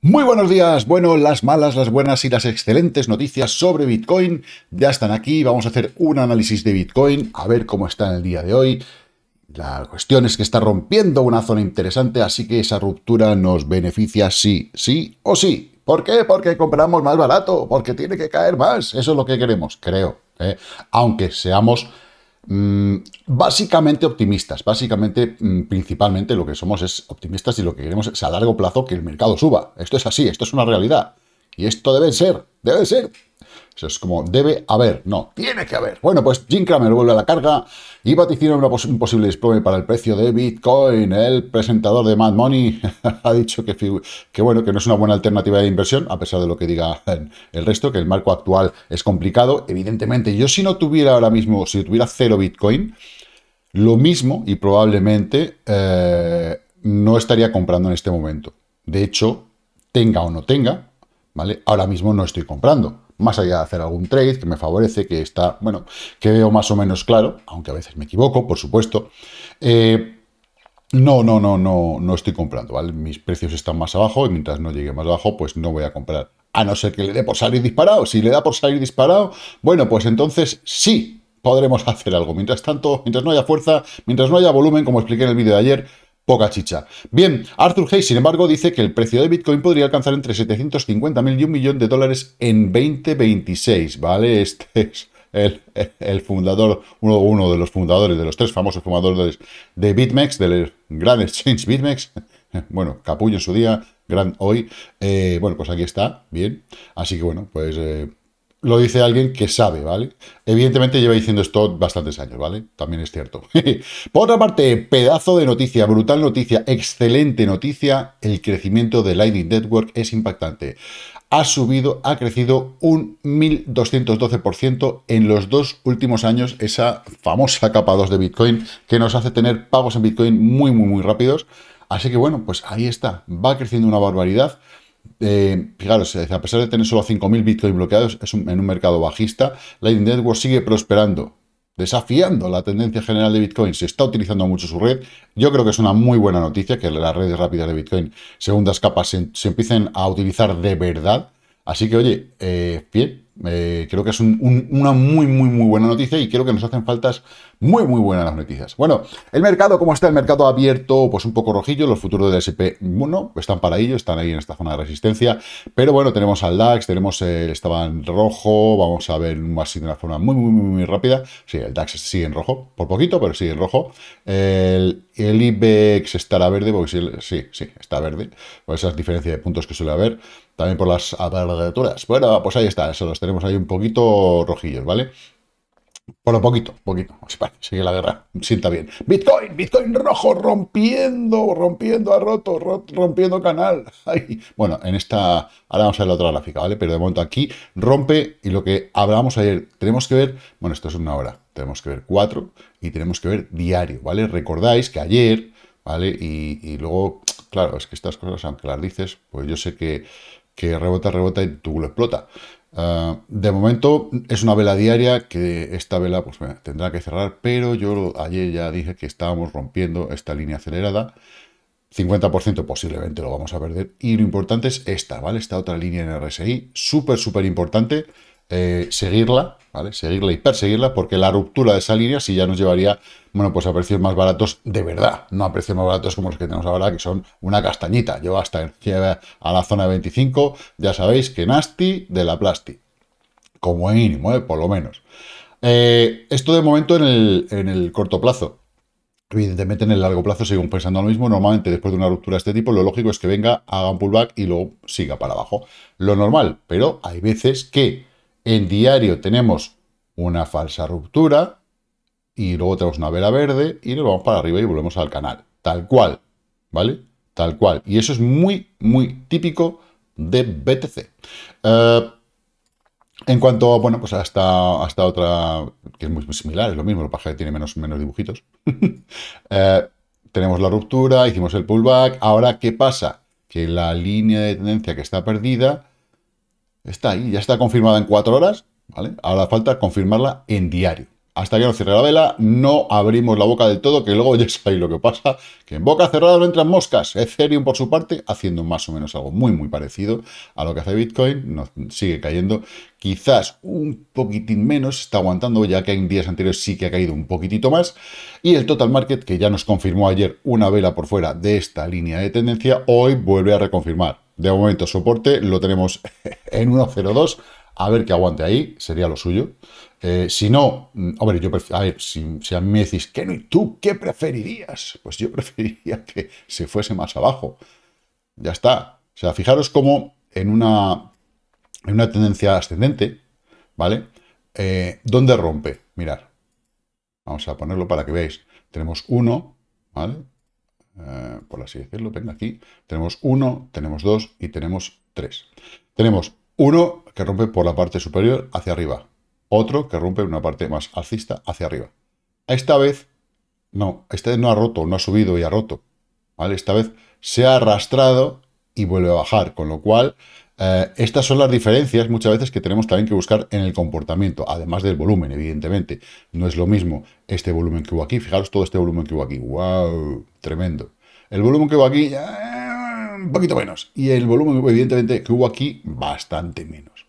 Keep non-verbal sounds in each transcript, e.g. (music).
Muy buenos días. Bueno, las malas, las buenas y las excelentes noticias sobre Bitcoin ya están aquí. Vamos a hacer un análisis de Bitcoin, a ver cómo está en el día de hoy. La cuestión es que está rompiendo una zona interesante, así que esa ruptura nos beneficia sí, sí o sí. ¿Por qué? Porque compramos más barato, porque tiene que caer más. Eso es lo que queremos, creo. ¿eh? Aunque seamos Mm, básicamente optimistas, básicamente, mm, principalmente lo que somos es optimistas y lo que queremos es a largo plazo que el mercado suba. Esto es así, esto es una realidad. Y esto debe ser. Debe ser. Eso es como debe haber, no, tiene que haber. Bueno, pues Jim Cramer vuelve a la carga y vaticina un posible desplome para el precio de Bitcoin. El presentador de Mad Money (laughs) ha dicho que, que, bueno, que no es una buena alternativa de inversión, a pesar de lo que diga (laughs) el resto, que el marco actual es complicado. Evidentemente, yo si no tuviera ahora mismo, si tuviera cero Bitcoin, lo mismo y probablemente eh, no estaría comprando en este momento. De hecho, tenga o no tenga, Ahora mismo no estoy comprando, más allá de hacer algún trade que me favorece, que está, bueno, que veo más o menos claro, aunque a veces me equivoco, por supuesto. no, no, no, no, no estoy comprando, Mis precios están más abajo y mientras no llegue más abajo, pues no voy a comprar. A no ser que le dé por salir disparado. Si le da por salir disparado, bueno, pues entonces sí podremos hacer algo. Mientras tanto, mientras no haya fuerza, mientras no haya volumen, como expliqué en el vídeo de ayer, poca chicha. Bien, Arthur Hayes, sin embargo, dice que el precio de Bitcoin podría alcanzar entre mil y un millón de dólares en 2026, ¿vale? Este (laughs) es el, fundador, uno, uno, de los fundadores, de los tres famosos fundadores de BitMEX, del gran exchange BitMEX, (laughs) bueno, capullo en su día, gran hoy, eh, bueno, pues aquí está, bien, así que bueno, pues... Eh, lo dice alguien que sabe, ¿vale? Evidentemente lleva diciendo esto bastantes años, ¿vale? También es cierto. (laughs) Por otra parte, pedazo de noticia, brutal noticia, excelente noticia, el crecimiento de Lightning Network es impactante. Ha subido, ha crecido un 1.212% en los dos últimos años, esa famosa capa 2 de Bitcoin que nos hace tener pagos en Bitcoin muy, muy, muy rápidos. Así que bueno, pues ahí está, va creciendo una barbaridad fijaros, eh, a pesar de tener solo 5.000 bitcoins bloqueados es en un mercado bajista, Lightning Network sigue prosperando, desafiando la tendencia general de Bitcoin. Se está utilizando mucho su red. Yo creo que es una muy buena noticia que las redes rápidas de Bitcoin, segundas capas, se, empiecen a utilizar de verdad. Así que, oye, eh, bien, eh, creo que es una muy, muy, muy buena noticia y creo que nos hacen faltas muy, muy buenas las noticias. Bueno, el mercado, ¿cómo está? El mercado abierto, pues un poco rojillo. Los futuros del sp bueno, están para ello, están ahí en esta zona de resistencia. Pero bueno, tenemos al DAX, tenemos el estaban rojo. Vamos a ver así de una forma muy, muy, muy, rápida. Sí, el DAX sigue en rojo, por poquito, pero sigue en rojo. El, IBEX estará verde, porque sí, sí, sí está verde, por esas diferencias de puntos que suele haber también por las aperturas. Bueno, pues ahí está, eso los tenemos ahí un poquito rojillos, ¿vale? por lo poquito, poquito. sigue la guerra, sienta bien. Bitcoin, Bitcoin rojo, rompiendo, rompiendo, a roto, rompiendo canal. (laughs) Bueno, en esta, ahora vamos a ver la otra gráfica, ¿vale? Pero de momento aquí rompe y lo que hablábamos ayer, tenemos que ver, bueno, esto es una hora, tenemos que ver cuatro y tenemos que ver diario, ¿vale? Recordáis que ayer, ¿vale? y luego, claro, es que estas cosas, aunque las dices, pues yo sé que que rebota, rebota y tú lo explota. Ah, de momento es una vela diaria que esta vela pues, tendrá que cerrar, pero yo ayer ya dije que estábamos rompiendo esta línea acelerada. 50% posiblemente lo vamos a perder. Y lo importante es esta, ¿vale? Esta otra línea en RSI, súper, súper importante. Eh, seguirla, ¿vale? Seguirla y perseguirla, porque la ruptura de esa línea si ya nos llevaría, bueno, pues a precios más baratos de verdad, no a precios más baratos como los que tenemos ahora, que son una castañita. Yo hasta a la zona de 25, ya sabéis que nasty de la plasti, como mínimo, ¿eh? por lo menos. Eh, esto de momento en el, en el corto plazo. Evidentemente en el largo plazo seguimos pensando lo mismo. Normalmente después de una ruptura de este tipo, lo lógico es que venga, haga un pullback y luego siga para abajo. Lo normal, pero hay veces que en diario tenemos una falsa ruptura y luego tenemos una vela verde y nos vamos para arriba y volvemos al canal. Tal cual, ¿vale? Tal cual. Y eso es muy, muy típico de BTC. Eh, en cuanto, bueno, pues hasta, hasta otra, que es muy, similar, es lo mismo, lo que tiene menos, menos dibujitos. (laughs) Eh, tenemos la ruptura, hicimos el pullback, ahora, ¿qué pasa? Que la línea de tendencia que está perdida Está ahí, ya está confirmada en cuatro horas, ¿vale? Ahora falta confirmarla en diario. Hasta que no cierre la vela, no abrimos la boca del todo, que luego (laughs) ya sabéis lo que pasa, que en boca cerrada no entran moscas. Ethereum, por su parte, haciendo más o menos algo muy, muy parecido a lo que hace Bitcoin, sigue cayendo. Quizás un poquitín menos, está aguantando, ya que en días anteriores sí que ha caído un poquitito más. Y el total market, que ya nos confirmó ayer una vela por fuera de esta línea de tendencia, hoy vuelve a reconfirmar de momento, soporte lo tenemos (laughs) en 1.02. A ver que aguante ahí, sería lo suyo. Eh, si no, mm, hombre, yo a ver, si, a mí me decís, ¿qué no? ¿Y tú qué preferirías? Pues yo (laughs) preferiría que se fuese más abajo. Ya está. O sea, fijaros cómo en una, en una tendencia ascendente, ¿vale? Eh, ¿Dónde rompe? mirar Vamos a ponerlo para que veáis. Tenemos 1, ¿vale? Eh, por así decirlo, venga aquí, tenemos uno, tenemos dos y tenemos tres. Tenemos uno que rompe por la parte superior hacia arriba, otro que rompe una parte más alcista hacia arriba. Esta vez, no, este no ha roto, no ha subido y ha roto. ¿vale? Esta vez se ha arrastrado y vuelve a bajar, con lo cual eh, estas son las diferencias muchas veces que tenemos también que buscar en el comportamiento, además del volumen, evidentemente. No es lo mismo este volumen que hubo aquí. Fijaros todo este volumen que hubo aquí. ¡Wow! Tremendo. El volumen que hubo aquí, un poquito menos. Y el volumen, evidentemente, que hubo aquí, bastante menos.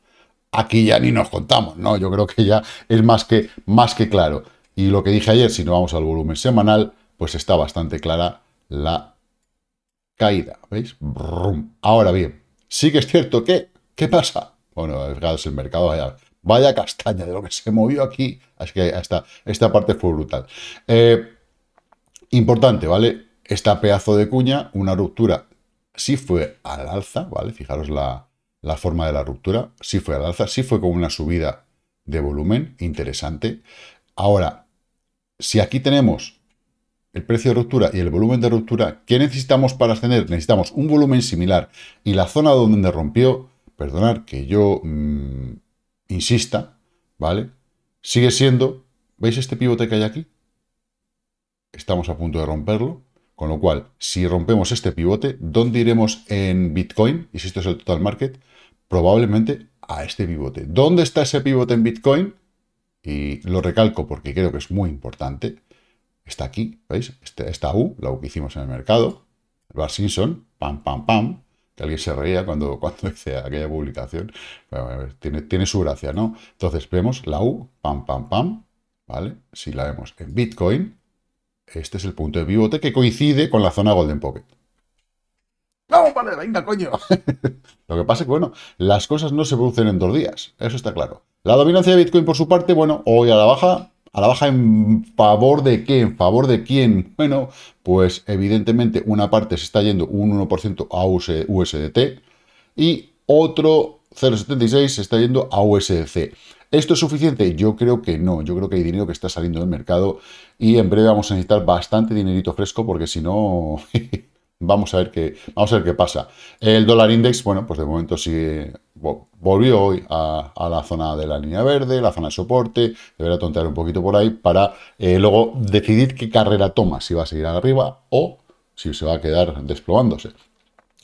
Aquí ya ni nos contamos, ¿no? Yo creo que ya es más que, más que claro. Y lo que dije ayer, si no vamos al volumen semanal, pues está bastante clara la caída. ¿Veis? Brum. Ahora bien, Sí que es cierto que... ¿Qué pasa? Bueno, fijaos, el mercado vaya, vaya castaña de lo que se movió aquí. Así que hasta esta parte fue brutal. Eh, importante, ¿vale? Esta pedazo de cuña, una ruptura, sí fue al alza, ¿vale? Fijaros la, la forma de la ruptura, sí fue al alza, sí fue con una subida de volumen interesante. Ahora, si aquí tenemos el precio de ruptura y el volumen de ruptura, ¿qué necesitamos para ascender? Necesitamos un volumen similar y la zona donde rompió, perdonar que yo mm, insista, ¿vale? Sigue siendo, ¿veis este pivote que hay aquí? Estamos a punto de romperlo, con lo cual, si rompemos este pivote, ¿dónde iremos en Bitcoin? Y si esto es el total market, probablemente a este pivote. ¿Dónde está ese pivote en Bitcoin? Y lo recalco porque creo que es muy importante está aquí, ¿veis? Este, esta U, la U que hicimos en el mercado, el Bar Simpson, pam, pam, pam, que alguien se reía cuando, (laughs) cuando hice aquella publicación, tiene, tiene su gracia, ¿no? Entonces vemos la U, pam, pam, pam, ¿vale? Si la vemos en Bitcoin, este es el punto de pivote que coincide con la zona Golden Pocket. ¡Vamos, vale, venga, coño! (laughs) Lo que pasa es que, bueno, las cosas no se producen en dos días, eso está claro. La dominancia de Bitcoin, por su parte, bueno, hoy a la baja, ¿A la baja en favor de qué? ¿En favor de quién? Bueno, pues evidentemente una parte se está yendo un 1% a USDT y otro 0,76 se está yendo a USDC. ¿Esto es suficiente? Yo creo que no. Yo creo que hay dinero que está saliendo del mercado y en breve vamos a necesitar bastante dinerito fresco porque si no... (laughs) vamos, a ver qué, vamos a ver qué pasa. El dólar index, bueno, pues de momento sigue volvió hoy a, la zona de la línea verde, la zona de soporte, deberá tontear un poquito por ahí para eh, luego decidir qué carrera toma, si va a seguir arriba o si se va a quedar desplomándose.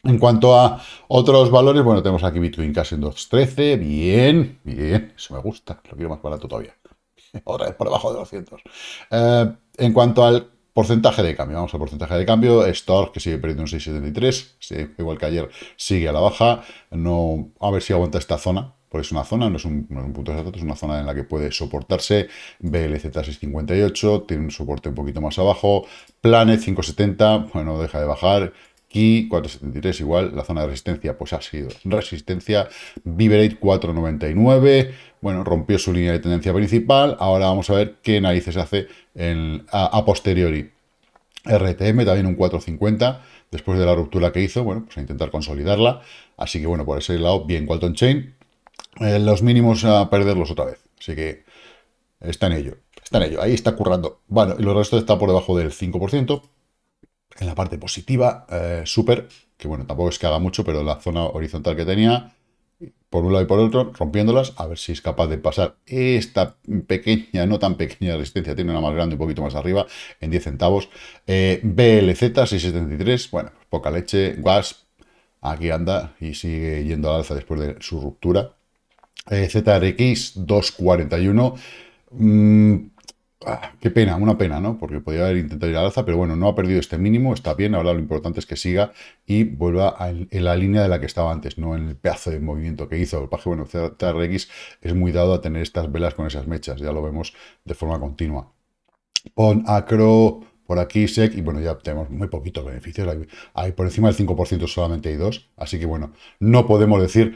En cuanto a otros valores, bueno, tenemos aquí Bitcoin casi en 2.13, bien, bien, eso me gusta, lo quiero más barato todavía. (laughs) Otra vez por debajo de 200. Eh, en cuanto al Porcentaje de cambio, vamos al porcentaje de cambio. Stork que sigue perdiendo un 6,73, igual que ayer, sigue a la baja. No, a ver si aguanta esta zona, porque es una zona, no es un, punto de un exacto, es una zona en la que puede soportarse. BLZ 6,58, tiene un soporte un poquito más abajo. Planet 5,70, bueno, deja de bajar. Aquí 473 igual, la zona de resistencia pues ha sido resistencia. Vibrate 499, bueno, rompió su línea de tendencia principal. Ahora vamos a ver qué narices hace en, a, posteriori. RTM también un 450 después de la ruptura que hizo, bueno, pues a intentar consolidarla. Así que bueno, por ese lado, bien Walton Chain. Eh, los mínimos a perderlos otra vez. Así que está en ello. Está en ello. Ahí está currando. Bueno, y los resto está por debajo del 5% en la parte positiva, eh, súper, que bueno, tampoco es que haga mucho, pero la zona horizontal que tenía, por un lado y por otro, rompiéndolas, a ver si es capaz de pasar esta pequeña, no tan pequeña resistencia, tiene una más grande un poquito más arriba, en 10 centavos. Eh, BLZ 673, bueno, poca leche, gas, aquí anda y sigue yendo al alza después de su ruptura. Eh, ZRX 241, Ah, qué pena, una pena, ¿no? Porque podría haber intentado ir al alza, pero bueno, no ha perdido este mínimo, está bien, ahora lo importante es que siga y vuelva en, la línea de la que estaba antes, no en el pedazo de movimiento que hizo. El paje, bueno, TRX es muy dado a tener estas velas con esas mechas, ya lo vemos de forma continua. Pon acro por aquí SEC, y bueno, ya tenemos muy poquitos beneficios, hay, por encima del 5% solamente hay dos, así que bueno, no podemos decir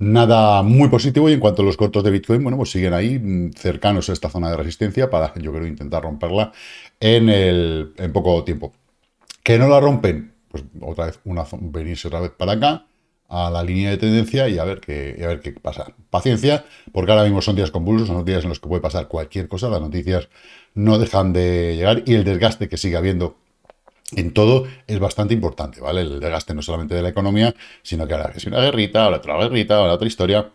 Nada muy positivo y en cuanto a los cortos de Bitcoin, bueno, pues siguen ahí mm, cercanos a esta zona de resistencia para, (laughs) yo creo, intentar romperla en, poco tiempo. Que no la rompen, pues otra vez, una, venirse otra vez para acá, a la línea de tendencia y a ver qué, a ver qué pasa. Paciencia, porque ahora mismo son días convulsos, son días en los que puede pasar cualquier cosa, las noticias no dejan de llegar y el desgaste que sigue habiendo en todo es bastante importante, ¿vale? El desgaste no solamente de la economía, sino que ahora es una guerrita, ahora otra guerrita, ahora otra historia.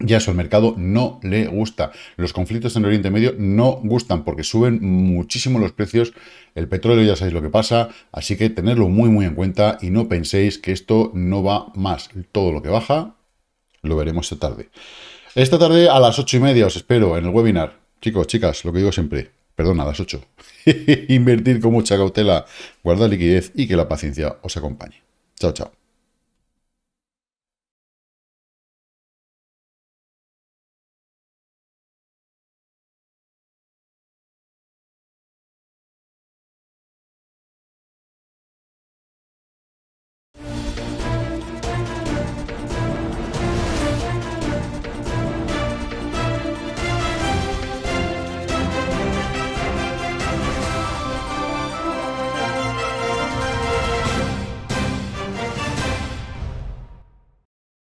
Ya eso, el mercado no le gusta. Los conflictos en Oriente Medio no gustan porque suben muchísimo los precios. El petróleo ya sabéis lo que pasa, así que tenerlo muy muy en cuenta y no penséis que esto no va más. Todo lo que baja lo veremos esta tarde. Esta tarde a las ocho y media os espero en el webinar. Chicos, chicas, lo que digo siempre, perdón, a las 8. (laughs) Invertir con mucha cautela, guardar liquidez y que la paciencia os acompañe. Chao, chao.